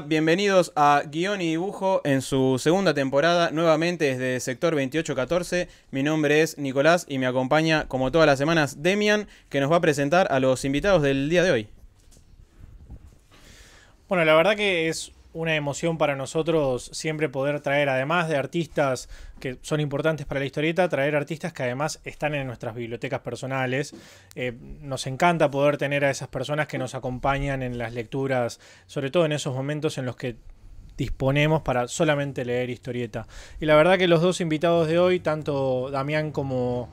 bienvenidos a Guión y Dibujo en su segunda temporada, nuevamente desde Sector 2814. Mi nombre es Nicolás y me acompaña, como todas las semanas, Demian, que nos va a presentar a los invitados del día de hoy. Bueno, la verdad que es una emoción para nosotros siempre poder traer, además de artistas que son importantes para la historieta, traer artistas que además están en nuestras bibliotecas personales. Eh, nos encanta poder tener a esas personas que nos acompañan en las lecturas, sobre todo en esos momentos en los que disponemos para solamente leer historieta. Y la verdad que los dos invitados de hoy, tanto Damián como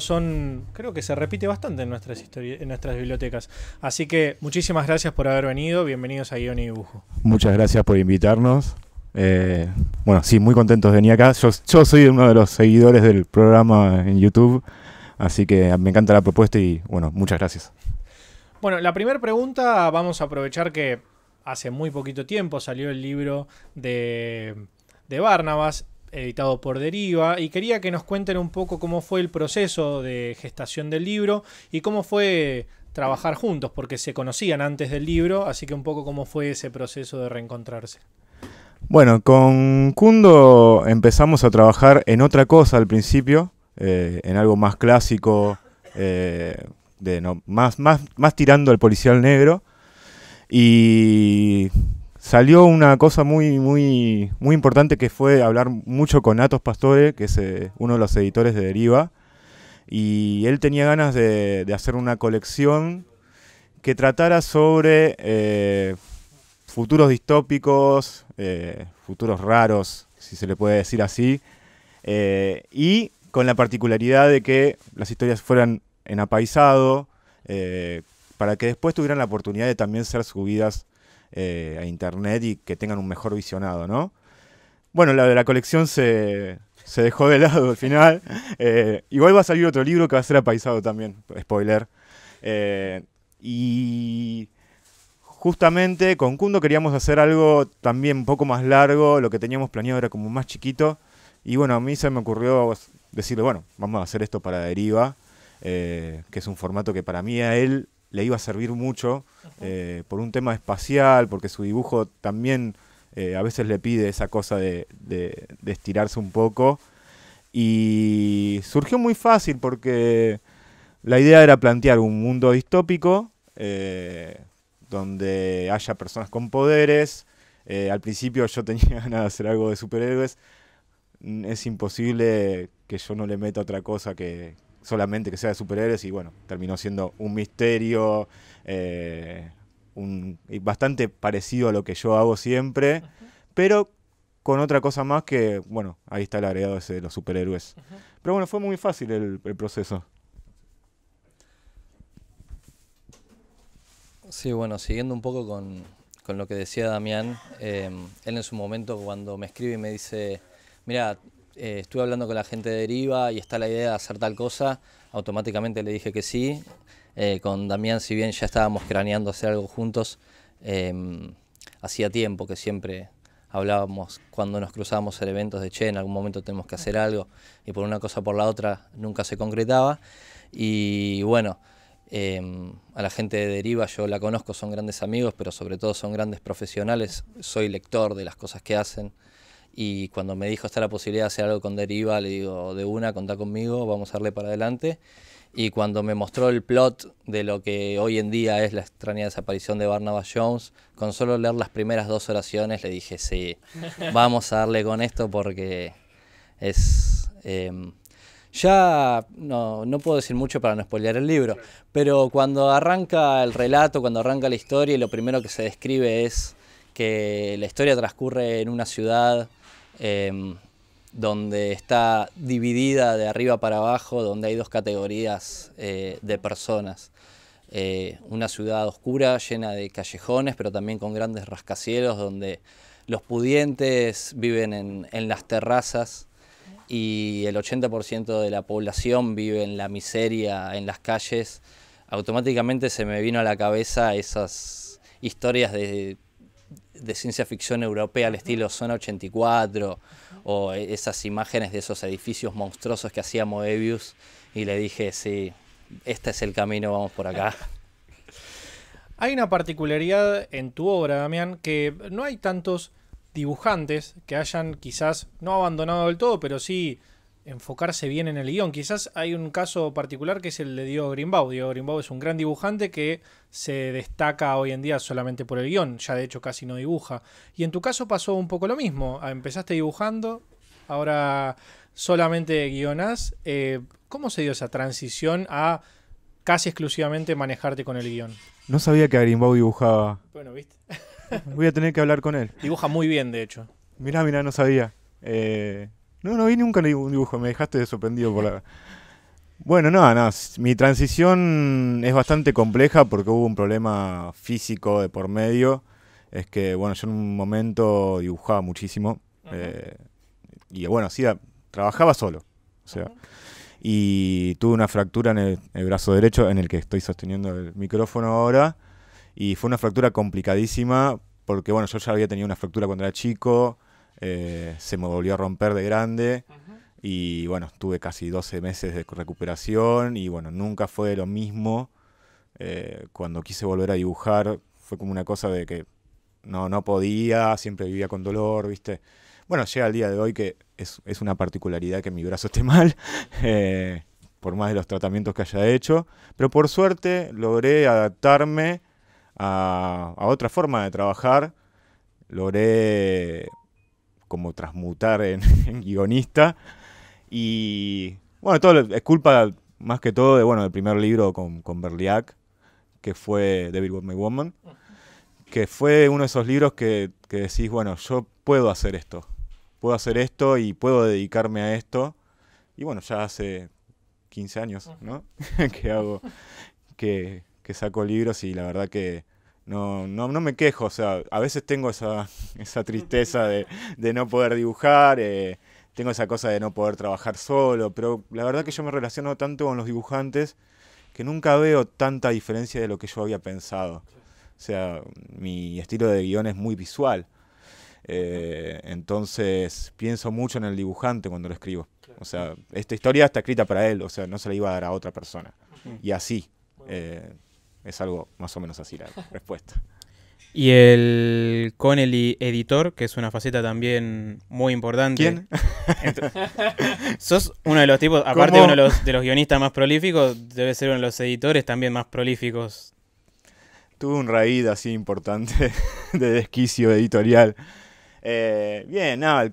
son, creo que se repite bastante en nuestras, en nuestras bibliotecas. Así que muchísimas gracias por haber venido, bienvenidos a Guión y Dibujo. Muchas gracias por invitarnos. Eh, bueno, sí, muy contentos de venir acá. Yo, soy uno de los seguidores del programa en YouTube, así que me encanta la propuesta y bueno, muchas gracias. Bueno, la primera pregunta vamos a aprovechar que hace muy poquito tiempo salió el libro de, de Barnabas editado por Deriva, y quería que nos cuenten un poco cómo fue el proceso de gestación del libro y cómo fue trabajar juntos, porque se conocían antes del libro, así que un poco cómo fue ese proceso de reencontrarse. Bueno, con Kundo empezamos a trabajar en otra cosa al principio, eh, en algo más clásico, eh, de, más, más, más tirando al policial negro. Y salió una cosa muy, muy, muy importante que fue hablar mucho con Atos Pastore, que es eh, uno de los editores de Deriva, y él tenía ganas de, hacer una colección que tratara sobre eh, futuros distópicos, eh, futuros raros, si se le puede decir así, y con la particularidad de que las historias fueran en apaisado, para que después tuvieran la oportunidad de también ser subidas eh, a internet y que tengan un mejor visionado, ¿no? Bueno, la de la colección se, se dejó de lado al final. Eh, igual va a salir otro libro que va a ser apaisado también, spoiler. Eh, y justamente con Kundo queríamos hacer algo también un poco más largo, lo que teníamos planeado era como más chiquito. Y bueno, a mí se me ocurrió decirle, bueno, vamos a hacer esto para Deriva, eh, que es un formato que para mí a él le iba a servir mucho eh, por un tema espacial, porque su dibujo también eh, a veces le pide esa cosa de, estirarse un poco. Y surgió muy fácil porque la idea era plantear un mundo distópico eh, donde haya personas con poderes. al principio yo tenía ganas de hacer algo de superhéroes. Mm, es imposible que yo no le meta otra cosa que, solamente que sea de superhéroes y bueno, terminó siendo un misterio, eh, un, bastante parecido a lo que yo hago siempre, pero con otra cosa más que, bueno, ahí está el agregado ese de los superhéroes. Pero bueno, fue muy fácil el, proceso. Sí, bueno, siguiendo un poco con, lo que decía Damián, eh, él en su momento cuando me escribe y me dice, mira, eh, estuve hablando con la gente de Deriva y está la idea de hacer tal cosa, automáticamente le dije que sí. Eh, con Damián, si bien ya estábamos craneando hacer algo juntos, em, hacía tiempo que siempre hablábamos cuando nos cruzábamos en eventos de che, en algún momento tenemos que hacer algo, y por una cosa o por la otra nunca se concretaba. Y bueno, em, a la gente de Deriva yo la conozco, son grandes amigos, pero sobre todo son grandes profesionales. Soy lector de las cosas que hacen, y cuando me dijo está la posibilidad de hacer algo con Deriva, le digo, de una, contá conmigo, vamos a darle para adelante. Y cuando me mostró el plot de lo que hoy en día es la extraña desaparición de Barnabas Jones, con solo leer las primeras dos oraciones le dije, sí, vamos a darle con esto porque es... Em, ya no, no, puedo decir mucho para no spoilear el libro, pero cuando arranca el relato, cuando arranca la historia, lo primero que se describe es que la historia transcurre en una ciudad Em, donde está dividida de arriba para abajo, donde hay dos categorías eh, de personas. Eh, una ciudad oscura, llena de callejones, pero también con grandes rascacielos, donde los pudientes viven en las terrazas y el 80% de la población vive en la miseria, en las calles. Automáticamente se me vino a la cabeza esas historias de de ciencia ficción europea al estilo Zona 84 o e-, esas imágenes de esos edificios monstruosos que hacía Moebius y le dije, sí, este es el camino, vamos por acá. Hay una particularidad en tu obra, Damián, que no hay tantos dibujantes que hayan quizás no abandonado del todo, pero sí enfocarse bien en el guión. Quizás hay un caso particular que es el de Diego Grimbau. Diego Grimbau es un gran dibujante que se destaca hoy en día solamente por el guión, ya de hecho casi no dibuja. Y en tu caso pasó un poco lo mismo, ah, empezaste dibujando, ahora solamente guionás. Eh, ¿Cómo se dio esa transición a casi exclusivamente manejarte con el guión? No sabía que Grimbau dibujaba. Bueno, viste. Voy a tener que hablar con él. Dibuja muy bien, de hecho. Mirá, mirá, no sabía. Eh, no, no vi nunca ningún dibujo, me dejaste sorprendido por la... Bueno, no, no, mi transición es bastante compleja porque hubo un problema físico de por medio. Es que, bueno, yo en un momento dibujaba muchísimo. Eh, y bueno, sí, trabajaba solo. O sea, y tuve una fractura en el, brazo derecho en el que estoy sosteniendo el micrófono ahora. Y fue una fractura complicadísima porque, bueno, yo ya había tenido una fractura cuando era chico eh, se me volvió a romper de grande. Y bueno, estuve casi 12 meses de recuperación y bueno, nunca fue lo mismo. Eh, cuando quise volver a dibujar fue como una cosa de que no, no podía, siempre vivía con dolor, ¿viste? Bueno, llega el día de hoy que es, una particularidad que mi brazo esté mal, eh, por más de los tratamientos que haya hecho, pero por suerte logré adaptarme a, a otra forma de trabajar, logré como transmutar en, guionista. Y bueno, todo es culpa más que todo de, bueno, del primer libro con, con Berliac, que fue Devil What Woman, que fue uno de esos libros que, decís, bueno, yo puedo hacer esto, puedo hacer esto y puedo dedicarme a esto. Y bueno, ya hace 15 años, ¿no? que hago, que, que saco libros y la verdad que no, no, no me quejo, o sea, a veces tengo esa, tristeza de, no poder dibujar, eh, tengo esa cosa de no poder trabajar solo, pero la verdad que yo me relaciono tanto con los dibujantes que nunca veo tanta diferencia de lo que yo había pensado. O sea, mi estilo de guión es muy visual. Eh, entonces pienso mucho en el dibujante cuando lo escribo. O sea, esta historia está escrita para él, o sea, no se la iba a dar a otra persona. Y así. Eh, es algo más o menos así la respuesta. Y el Connelly editor, que es una faceta también muy importante. ¿Quién? sos uno de los tipos, aparte de uno de los, guionistas más prolíficos, debe ser uno de los editores también más prolíficos. Tuve un raíz así importante de desquicio editorial. Eh, bien, nada,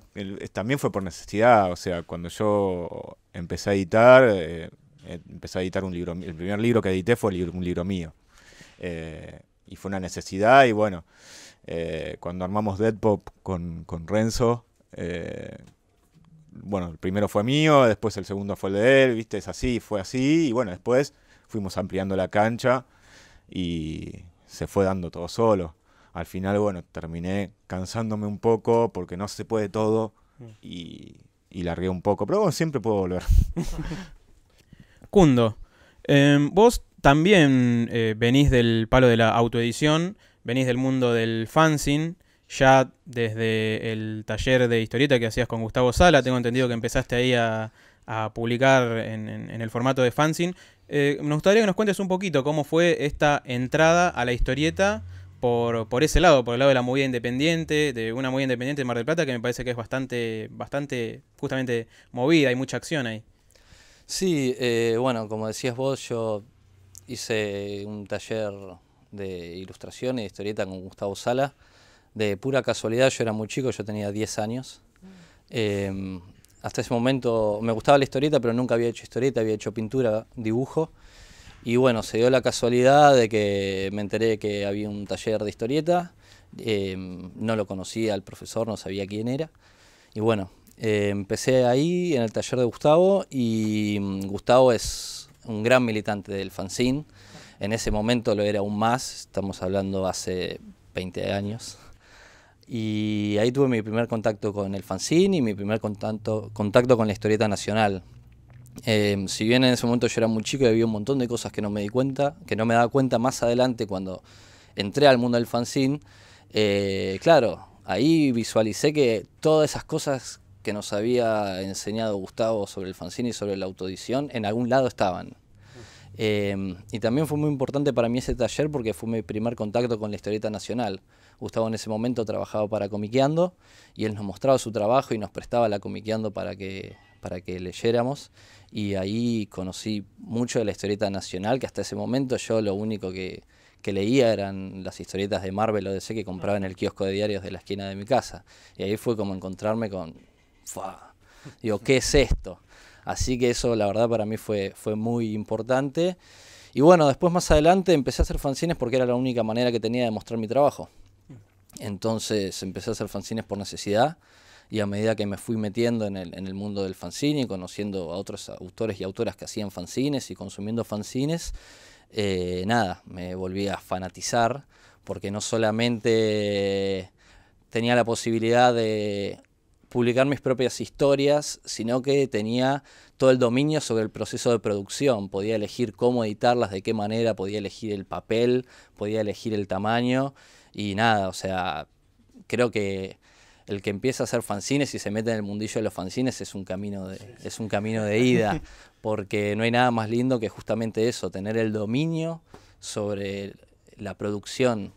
también fue por necesidad. O sea, cuando yo empecé a editar, eh, eh, empecé a editar un libro. El primer libro que edité fue un libro mío. Eh, y fue una necesidad y bueno, eh, cuando armamos Deadpop con, con Renzo, eh, bueno, el primero fue mío, después el segundo fue el de él, viste, es así, fue así y bueno, después fuimos ampliando la cancha y se fue dando todo solo. Al final, bueno, terminé cansándome un poco porque no se puede todo mm. y, y largué un poco, pero bueno, siempre puedo volver. Cundo, em, vos también eh, venís del palo de la autoedición, venís del mundo del fanzine, ya desde el taller de historieta que hacías con Gustavo Sala, tengo entendido que empezaste ahí a, publicar en, el formato de fanzine. Eh, nos gustaría que nos cuentes un poquito cómo fue esta entrada a la historieta por, ese lado, por el lado de la movida independiente, de una movida independiente de Mar del Plata que me parece que es bastante, bastante justamente movida, hay mucha acción ahí. Sí, eh, bueno, como decías vos, yo hice un taller de ilustración y de historieta con Gustavo Sala. De pura casualidad, yo era muy chico, yo tenía 10 años. Em, hasta ese momento me gustaba la historieta, pero nunca había hecho historieta, había hecho pintura, dibujo. Y bueno, se dio la casualidad de que me enteré que había un taller de historieta. Em, no lo conocía el profesor, no sabía quién era. Y bueno, eh, empecé ahí en el taller de Gustavo y mm, Gustavo es un gran militante del fanzine. En ese momento lo era aún más, estamos hablando hace 20 años. Y ahí tuve mi primer contacto con el fanzine y mi primer contacto, contacto con la historieta nacional. Em, si bien en ese momento yo era muy chico y había un montón de cosas que no me di cuenta, que no me daba cuenta más adelante cuando entré al mundo del fanzine, eh, claro, ahí visualicé que todas esas cosas que nos había enseñado Gustavo sobre el fanzine y sobre la autoedición, en algún lado estaban. Em, y también fue muy importante para mí ese taller porque fue mi primer contacto con la historieta nacional. Gustavo en ese momento trabajaba para Comiqueando y él nos mostraba su trabajo y nos prestaba la Comiqueando para que, para que leyéramos. Y ahí conocí mucho de la historieta nacional, que hasta ese momento yo lo único que, que leía eran las historietas de Marvel o DC que compraba en el kiosco de diarios de la esquina de mi casa. Y ahí fue como encontrarme con digo, ¿qué es esto? Así que eso la verdad para mí fue, fue muy importante. Y bueno, después más adelante empecé a hacer fanzines porque era la única manera que tenía de mostrar mi trabajo. Entonces empecé a hacer fanzines por necesidad y a medida que me fui metiendo en el, en mundo del fanzine y conociendo a otros autores y autoras que hacían fanzines y consumiendo fanzines, eh, nada, me volví a fanatizar porque no solamente tenía la posibilidad de publicar mis propias historias, sino que tenía todo el dominio sobre el proceso de producción. Podía elegir cómo editarlas, de qué manera, podía elegir el papel, podía elegir el tamaño y nada, o sea, creo que el que empieza a hacer fanzines y se mete en el mundillo de los fanzines es un camino de, es un camino de ida, porque no hay nada más lindo que justamente eso, tener el dominio sobre la producción,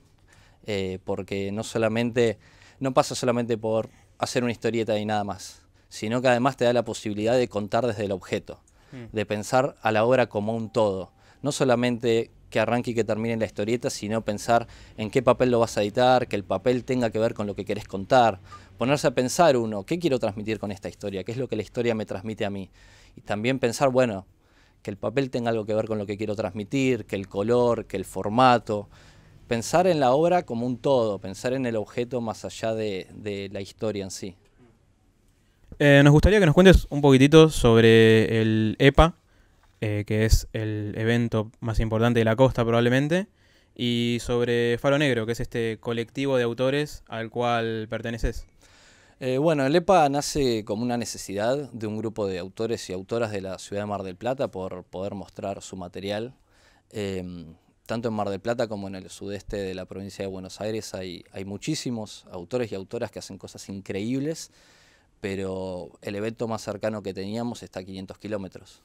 eh, porque no solamente, no pasa solamente por hacer una historieta y nada más, sino que además te da la posibilidad de contar desde el objeto, mm. de pensar a la obra como un todo, no solamente que arranque y que termine la historieta, sino pensar en qué papel lo vas a editar, que el papel tenga que ver con lo que quieres contar, ponerse a pensar uno, ¿qué quiero transmitir con esta historia? ¿Qué es lo que la historia me transmite a mí? Y también pensar, bueno, que el papel tenga algo que ver con lo que quiero transmitir, que el color, que el formato, pensar en la obra como un todo, pensar en el objeto más allá de, la historia en sí. Eh, nos gustaría que nos cuentes un poquitito sobre el EPA, eh, que es el evento más importante de la costa probablemente, y sobre Faro Negro, que es este colectivo de autores al cual perteneces. Eh, bueno, el EPA nace como una necesidad de un grupo de autores y autoras de la ciudad de Mar del Plata por poder mostrar su material. Em, tanto en Mar del Plata como en el sudeste de la provincia de Buenos Aires hay, muchísimos autores y autoras que hacen cosas increíbles, pero el evento más cercano que teníamos está a 500 kilómetros.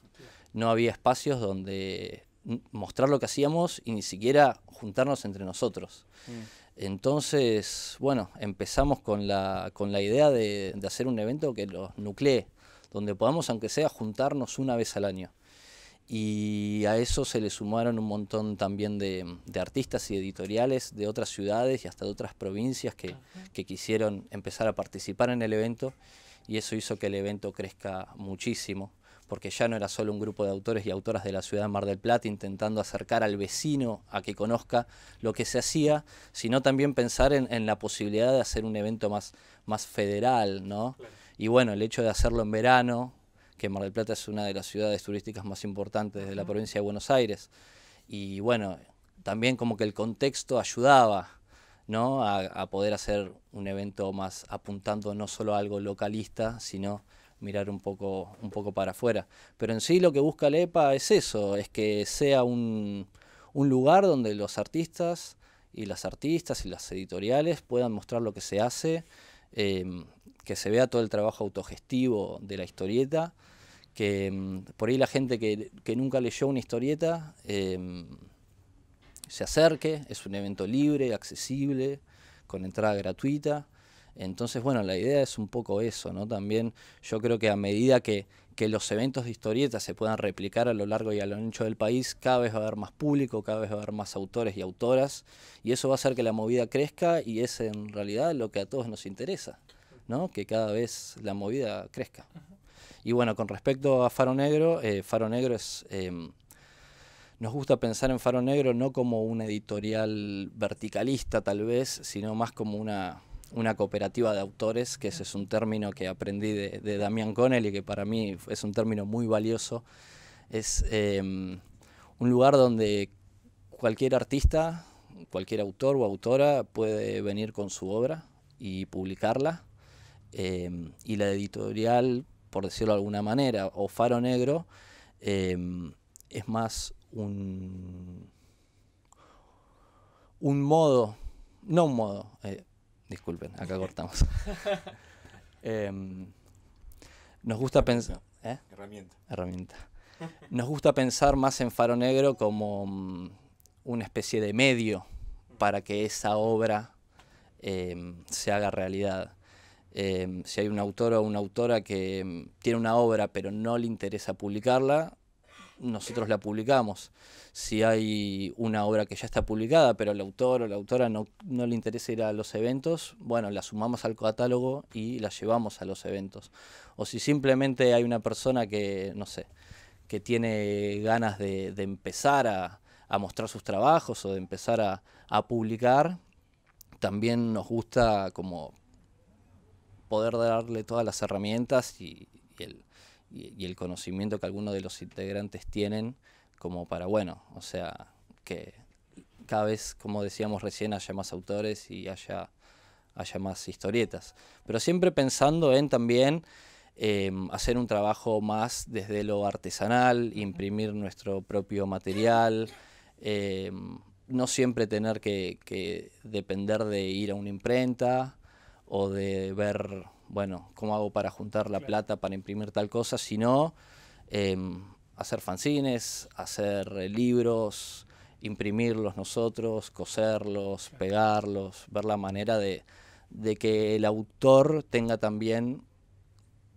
No había espacios donde mostrar lo que hacíamos y ni siquiera juntarnos entre nosotros. Mm. Entonces, bueno, empezamos con la, idea de, de hacer un evento que los nuclee, donde podamos, aunque sea, juntarnos una vez al año. Y a eso se le sumaron un montón también de, artistas y editoriales de otras ciudades y hasta de otras provincias que, quisieron empezar a participar en el evento y eso hizo que el evento crezca muchísimo, porque ya no era solo un grupo de autores y autoras de la ciudad de Mar del Plata intentando acercar al vecino a que conozca lo que se hacía, sino también pensar en, la posibilidad de hacer un evento más, más federal, Y bueno, el hecho de hacerlo en verano, que Mar del Plata es una de las ciudades turísticas más importantes de la provincia de Buenos Aires. Y bueno, también como que el contexto ayudaba ¿no? a, poder hacer un evento más apuntando no solo a algo localista, sino mirar un poco, un poco para afuera. Pero en sí lo que busca el EPA es eso, es que sea un, lugar donde los artistas y las artistas y las editoriales puedan mostrar lo que se hace eh, que se vea todo el trabajo autogestivo de la historieta, que mm, por ahí la gente que, nunca leyó una historieta em, se acerque, es un evento libre, accesible, con entrada gratuita. Entonces, bueno, la idea es un poco eso, ¿no? También yo creo que a medida que, los eventos de historieta se puedan replicar a lo largo y a lo ancho del país, cada vez va a haber más público, cada vez va a haber más autores y autoras, y eso va a hacer que la movida crezca y es en realidad lo que a todos nos interesa que cada vez la movida crezca. Y bueno, con respecto a Faro Negro, eh, Faro Negro es... Em, nos gusta pensar en Faro Negro no como una editorial verticalista tal vez, sino más como una, cooperativa de autores, que ese es un término que aprendí de, Damián Connell y que para mí es un término muy valioso. Es em, un lugar donde cualquier artista, cualquier autor o autora puede venir con su obra y publicarla Em, y la editorial, por decirlo de alguna manera, o Faro Negro, em, es más un, modo, no un modo, eh, disculpen, acá cortamos. Em, nos gusta pensar... ¿eh? Herramienta. Nos gusta pensar más en Faro Negro como mm, una especie de medio para que esa obra se haga realidad. Em, si hay un autor o una autora que em, tiene una obra pero no le interesa publicarla, nosotros la publicamos. Si hay una obra que ya está publicada, pero el autor o la autora no, le interesa ir a los eventos, bueno, la sumamos al catálogo y la llevamos a los eventos. O si simplemente hay una persona que, no sé, que tiene ganas de, empezar a, mostrar sus trabajos o de empezar a publicar, también nos gusta como poder darle todas las herramientas y, el, conocimiento que algunos de los integrantes tienen como para, bueno, o sea, que cada vez, como decíamos recién, haya más autores y haya, haya más historietas. Pero siempre pensando en también... Em, hacer un trabajo más desde lo artesanal, imprimir nuestro propio material, em, no siempre tener que, depender de ir a una imprenta, o de ver, bueno, cómo hago para juntar la plata para imprimir tal cosa, sino em, hacer fanzines, hacer eh, libros, imprimirlos nosotros, coserlos, pegarlos, ver la manera de, de que el autor tenga también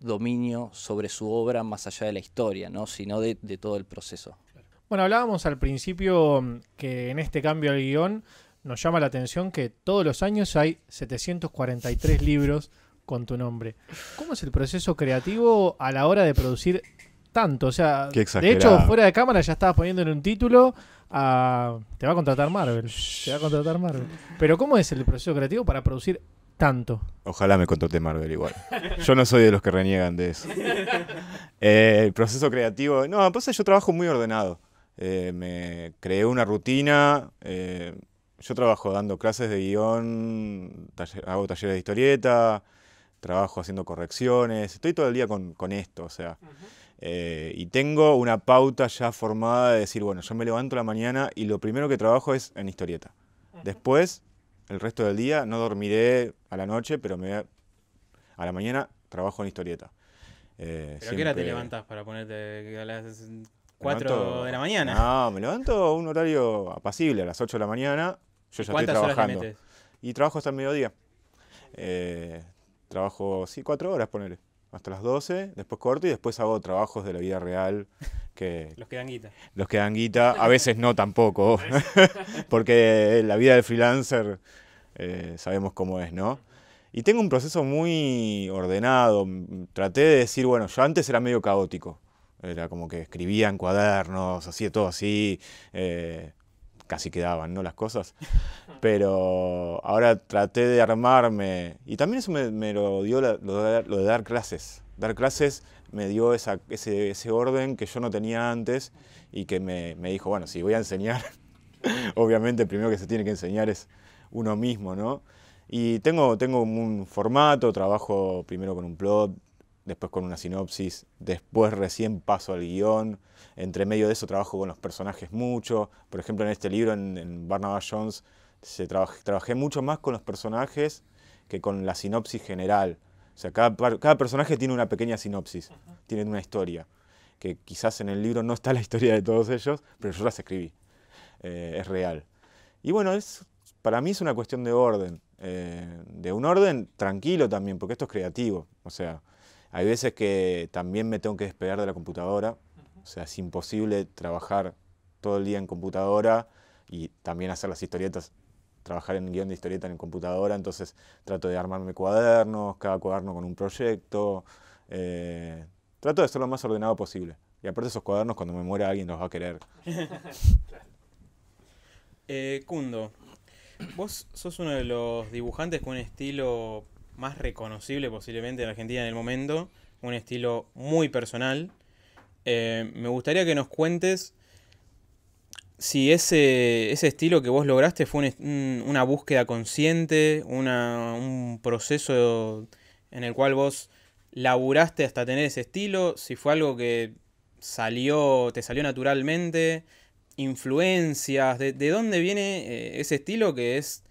dominio sobre su obra más allá de la historia, ¿no? sino de, de todo el proceso. Bueno, hablábamos al principio mm, que en este cambio al guión nos llama la atención que todos los años hay 743 libros con tu nombre. ¿Cómo es el proceso creativo a la hora de producir tanto? O sea, de hecho, fuera de cámara ya estabas en un título ah, Te va a contratar Marvel. Te va a contratar Marvel. Pero ¿cómo es el proceso creativo para producir tanto? Ojalá me contrate Marvel igual. Yo no soy de los que reniegan de eso. Eh, el proceso creativo... No, pasa pues yo trabajo muy ordenado. Eh, me creé una rutina, eh, yo trabajo dando clases de guión, hago talleres de historieta, trabajo haciendo correcciones, estoy todo el día con, esto, o sea. Eh, y tengo una pauta ya formada de decir, bueno, yo me levanto la mañana y lo primero que trabajo es en historieta. Después, el resto del día, no dormiré a la noche, pero me, a la mañana trabajo en historieta. Eh, ¿Pero qué hora te levantas para ponerte a las 4 de la mañana? No, me levanto a un horario apacible, a las 8 de la mañana, yo ya estoy trabajando. Y trabajo hasta el mediodía. Eh, trabajo, sí, cuatro horas, ponele. Hasta las doce, después corto y después hago trabajos de la vida real. Que, los que dan guita. Los que dan guita, a veces no tampoco, porque la vida del freelancer eh, sabemos cómo es, ¿no? Y tengo un proceso muy ordenado. Traté de decir, bueno, yo antes era medio caótico. Era como que escribía en cuadernos, hacía todo así. Eh, casi quedaban ¿no? las cosas. Pero ahora traté de armarme, y también eso me, me lo dio lo, de, dar clases. Dar clases me dio esa, ese, orden que yo no tenía antes y que me, dijo, bueno, si voy a enseñar, obviamente primero que se tiene que enseñar es uno mismo, ¿no? Y tengo, tengo un formato, trabajo primero con un plot, después con una sinopsis, después recién paso al guión, entre medio de eso trabajo con los personajes mucho, por ejemplo en este libro, en, Barnabas Jones, se trabajé mucho más con los personajes que con la sinopsis general. O sea, cada, cada personaje tiene una pequeña sinopsis, tiene una historia, que quizás en el libro no está la historia de todos ellos, pero yo las escribí, eh, es real. Y bueno, es, para mí es una cuestión de orden, eh, de un orden tranquilo también, porque esto es creativo, o sea, hay veces que también me tengo que despegar de la computadora, o sea, es imposible trabajar todo el día en computadora y también hacer las historietas, trabajar en guión de historieta en computadora, entonces trato de armarme cuadernos, cada cuaderno con un proyecto, eh, trato de ser lo más ordenado posible. Y aparte esos cuadernos cuando me muera alguien los va a querer. Cundo, eh, vos sos uno de los dibujantes con un estilo más reconocible posiblemente en Argentina en el momento, un estilo muy personal. Eh, me gustaría que nos cuentes si ese, ese estilo que vos lograste fue una búsqueda consciente, un proceso en el cual vos laburaste hasta tener ese estilo, si fue algo que salió, te salió naturalmente, influencias, de dónde viene eh, ese estilo que es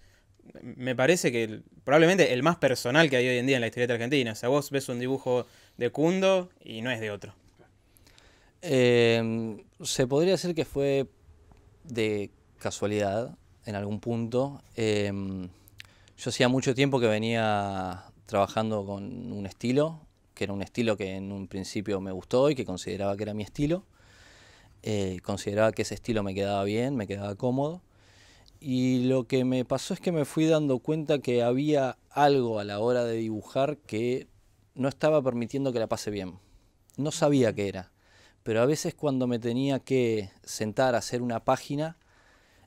me parece que probablemente el más personal que hay hoy en día en la historieta argentina. O sea, vos ves un dibujo de Cundo y no es de otro. Eh, se podría decir que fue de casualidad en algún punto. Eh, yo hacía mucho tiempo que venía trabajando con un estilo, que era un estilo que en un principio me gustó y que consideraba que era mi estilo. Eh, consideraba que ese estilo me quedaba bien, me quedaba cómodo y lo que me pasó es que me fui dando cuenta que había algo a la hora de dibujar que no estaba permitiendo que la pase bien. No sabía qué era, pero a veces cuando me tenía que sentar a hacer una página,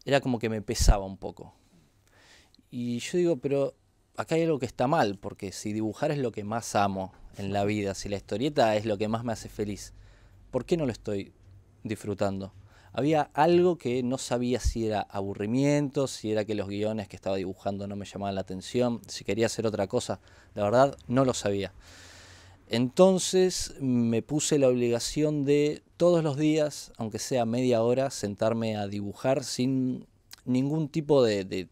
era como que me pesaba un poco. Y yo digo, pero acá hay algo que está mal, porque si dibujar es lo que más amo en la vida, si la historieta es lo que más me hace feliz, ¿por qué no lo estoy disfrutando? había algo que no sabía si era aburrimiento, si era que los guiones que estaba dibujando no me llamaban la atención, si quería hacer otra cosa. La verdad, no lo sabía. Entonces me puse la obligación de todos los días, aunque sea media hora, sentarme a dibujar sin ningún tipo de...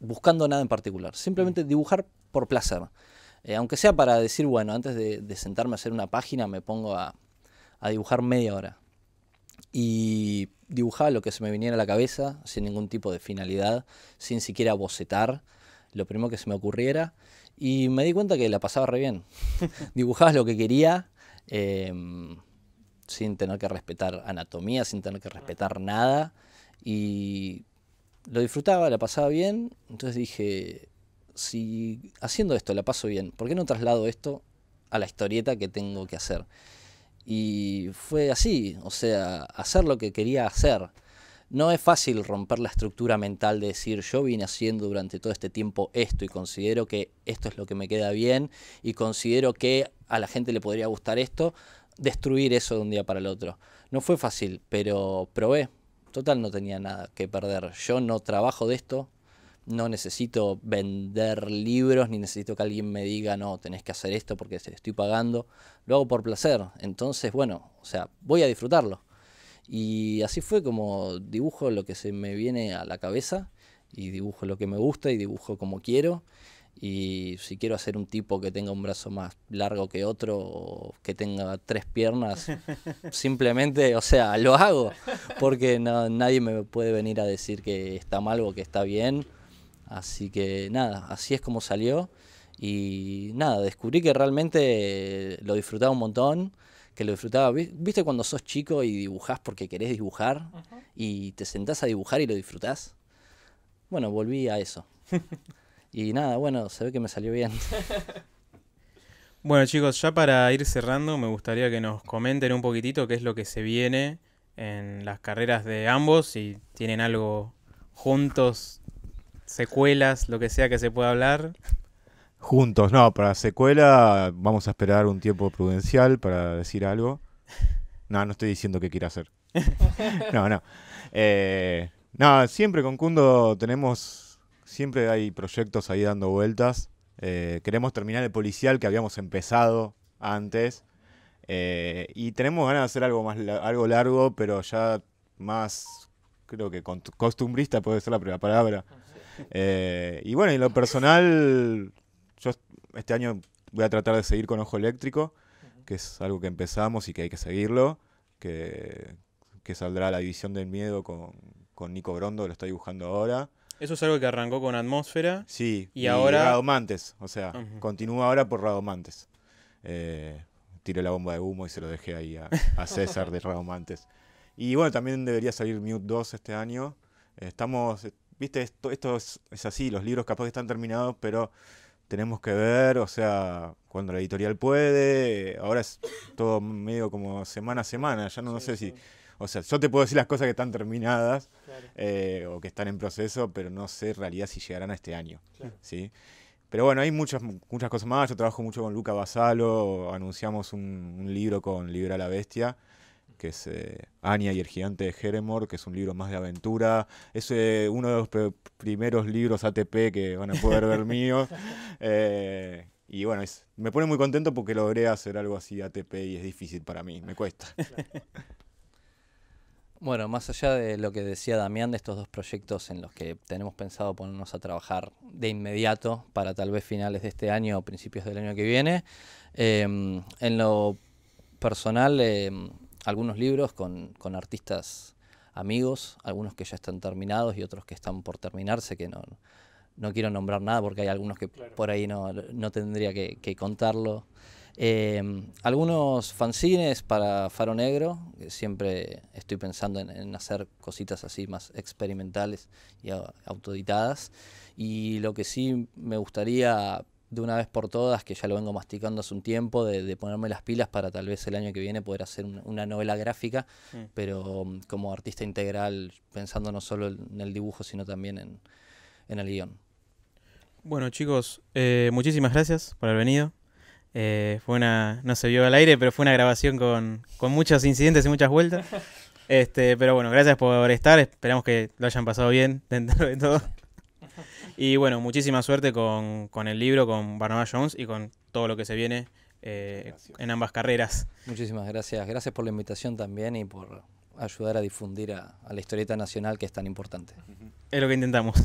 buscando nada en particular, simplemente mm. dibujar por placer. Eh, aunque sea para decir, bueno, antes de, sentarme a hacer una página me pongo a dibujar media hora y dibujaba lo que se me viniera a la cabeza, sin ningún tipo de finalidad, sin siquiera bocetar, lo primero que se me ocurriera. Y me di cuenta que la pasaba re bien. Dibujaba lo que quería, em, sin tener que respetar anatomía, sin tener que respetar nada. Y lo disfrutaba, la pasaba bien. Entonces dije, si haciendo esto la paso bien, ¿por qué no traslado esto a la historieta que tengo que hacer? Y fue así, o sea, hacer lo que quería hacer. No es fácil romper la estructura mental de decir yo vine haciendo durante todo este tiempo esto y considero que esto es lo que me queda bien y considero que a la gente le podría gustar esto, destruir eso de un día para el otro. No fue fácil, pero probé. Total no tenía nada que perder. Yo no trabajo de esto, no necesito vender libros ni necesito que alguien me diga, no, tenés que hacer esto porque te estoy pagando. Lo hago por placer. Entonces, bueno, o sea, voy a disfrutarlo. Y así fue como dibujo lo que se me viene a la cabeza y dibujo lo que me gusta y dibujo como quiero. Y si quiero hacer un tipo que tenga un brazo más largo que otro, o que tenga tres piernas, simplemente, o sea, lo hago. Porque no, nadie me puede venir a decir que está mal o que está bien. Así que nada, así es como salió. Y nada, descubrí que realmente lo disfrutaba un montón, que lo disfrutaba, viste cuando sos chico y dibujás porque querés dibujar y te sentás a dibujar y lo disfrutás. Bueno, volví a eso. y nada, bueno, se ve que me salió bien. bueno chicos, ya para ir cerrando, me gustaría que nos comenten un poquitito qué es lo que se viene en las carreras de ambos, si tienen algo juntos secuelas, lo que sea que se pueda hablar. Juntos, no, para secuela vamos a esperar un tiempo prudencial para decir algo. No, no estoy diciendo que quiera hacer. no, no. Eh, no, siempre con Cundo tenemos, siempre hay proyectos ahí dando vueltas. Eh, queremos terminar el policial que habíamos empezado antes. Eh, y tenemos ganas de hacer algo más algo largo, pero ya más, creo que costumbrista puede ser la primera palabra. Eh, y bueno, y lo personal, yo este año voy a tratar de seguir con Ojo Eléctrico, que es algo que empezamos y que hay que seguirlo, que, que saldrá la división del miedo con, Nico Brondo, lo está dibujando ahora. Eso es algo que arrancó con Atmósfera. Sí, y, ahora... Radomantes, o sea, continúa ahora por Radomantes. Eh, tiré la bomba de humo y se lo dejé ahí a, a César de Radomantes. Y bueno, también debería salir Mute 2 este año. Estamos, viste, esto, es, así, los libros capaz que están terminados, pero tenemos que ver, o sea, cuando la editorial puede, ahora es todo medio como semana a semana, ya no, sé si... O sea, yo te puedo decir las cosas que están terminadas eh, o que están en proceso, pero no sé en realidad si llegarán a este año. Pero bueno, hay muchas, muchas cosas más. Yo trabajo mucho con Luca Basalo, anunciamos un, un libro con Libra la Bestia, que es eh, Anya y el gigante de Jeremor que es un libro más de aventura. Es eh, uno de los primeros libros ATP que van a poder ver míos eh, y bueno, me pone muy contento porque logré hacer algo así ATP y es difícil para mí, me cuesta. Bueno, más allá de lo que decía Damián, de estos dos proyectos en los que tenemos pensado ponernos a trabajar de inmediato para tal vez finales de este año o principios del año que viene, en lo personal algunos libros con, artistas amigos, algunos que ya están terminados y otros que están por terminarse, que no, no quiero nombrar nada porque hay algunos que por ahí no, tendría que, contarlo. Em, algunos fanzines para Faro Negro, siempre estoy pensando en, en, hacer cositas así más experimentales y autoditadas. Y lo que sí me gustaría de una vez por todas, que ya lo vengo masticando hace un tiempo, de, ponerme las pilas para tal vez el año que viene poder hacer una novela gráfica, mm. pero mm, como artista integral, pensando no solo en el dibujo, sino también en, el guión. Bueno chicos, eh, muchísimas gracias por haber venido. Eh, fue una, no se vio al aire, pero fue una grabación con, con muchos incidentes y muchas vueltas. Este, pero bueno, gracias por estar. Esperamos que lo hayan pasado bien dentro de todo. Y bueno, muchísima suerte con, el libro, con Barnabas Jones y con todo lo que se viene eh, en ambas carreras. Muchísimas gracias. Gracias por la invitación también y por ayudar a difundir a, la historieta nacional que es tan importante. Es lo que intentamos.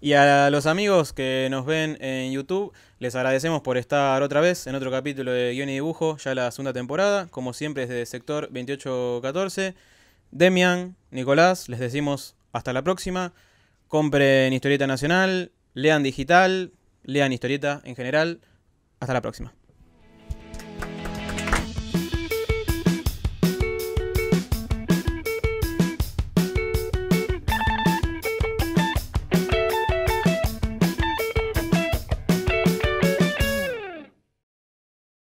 Y a los amigos que nos ven en YouTube, les agradecemos por estar otra vez en otro capítulo de Guión y Dibujo, ya la segunda temporada, como siempre desde sector 2814. Demian, Nicolás, les decimos hasta la próxima compren Historieta Nacional, lean digital, lean historieta en general. Hasta la próxima.